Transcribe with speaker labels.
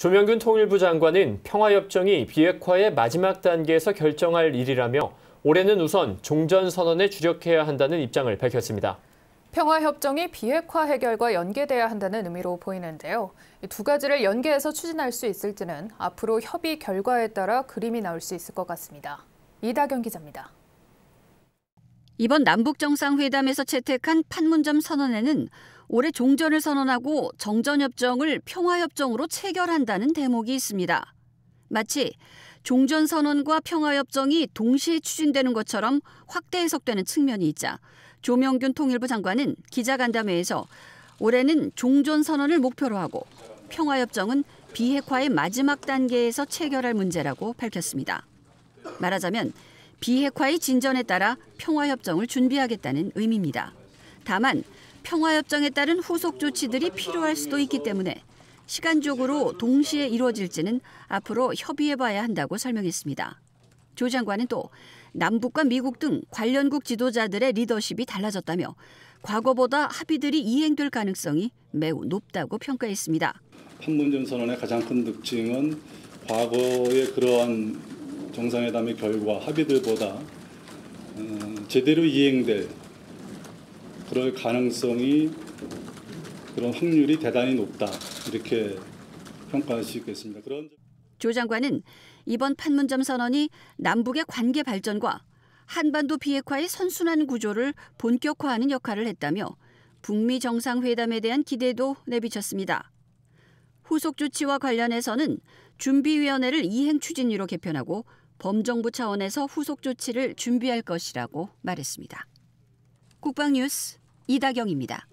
Speaker 1: 조명균 통일부 장관은 평화협정이 비핵화의 마지막 단계에서 결정할 일이라며 올해는 우선 종전선언에 주력해야 한다는 입장을 밝혔습니다. 평화협정이 비핵화 해결과 연계돼야 한다는 의미로 보이는데요. 두 가지를 연계해서 추진할 수 있을지는 앞으로 협의 결과에 따라 그림이 나올 수 있을 것 같습니다.
Speaker 2: 이다경 기자입니다. 이번 남북정상회담에서 채택한 판문점 선언에는 올해 종전을 선언하고 정전협정을 평화협정으로 체결한다는 대목이 있습니다. 마치 종전선언과 평화협정이 동시에 추진되는 것처럼 확대 해석되는 측면이 있자 조명균 통일부 장관은 기자간담회에서 올해는 종전선언을 목표로 하고 평화협정은 비핵화의 마지막 단계에서 체결할 문제라고 밝혔습니다. 말하자면 비핵화의 진전에 따라 평화협정을 준비하겠다는 의미입니다. 다만 평화협정에 따른 후속 조치들이 필요할 수도 있기 때문에 시간적으로 동시에 이루어질지는 앞으로 협의해봐야 한다고 설명했습니다. 조 장관은 또 남북과 미국 등 관련국 지도자들의 리더십이 달라졌다며 과거보다 합의들이 이행될 가능성이 매우 높다고 평가했습니다.
Speaker 3: 판문점 선언의 가장 큰 특징은 과거의 그러한 정상회담의 결과 합의들보다 어, 제대로 이행될 그럴 가능성이 그런 확률이 대단히 높다 이렇게 평가할 수 있겠습니다. 그런
Speaker 2: 조 장관은 이번 판문점 선언이 남북의 관계 발전과 한반도 비핵화의 선순환 구조를 본격화하는 역할을 했다며 북미 정상회담에 대한 기대도 내비쳤습니다. 후속 조치와 관련해서는 준비위원회를 이행 추진위로 개편하고 범정부 차원에서 후속 조치를 준비할 것이라고 말했습니다. 국방뉴스 이다경입니다.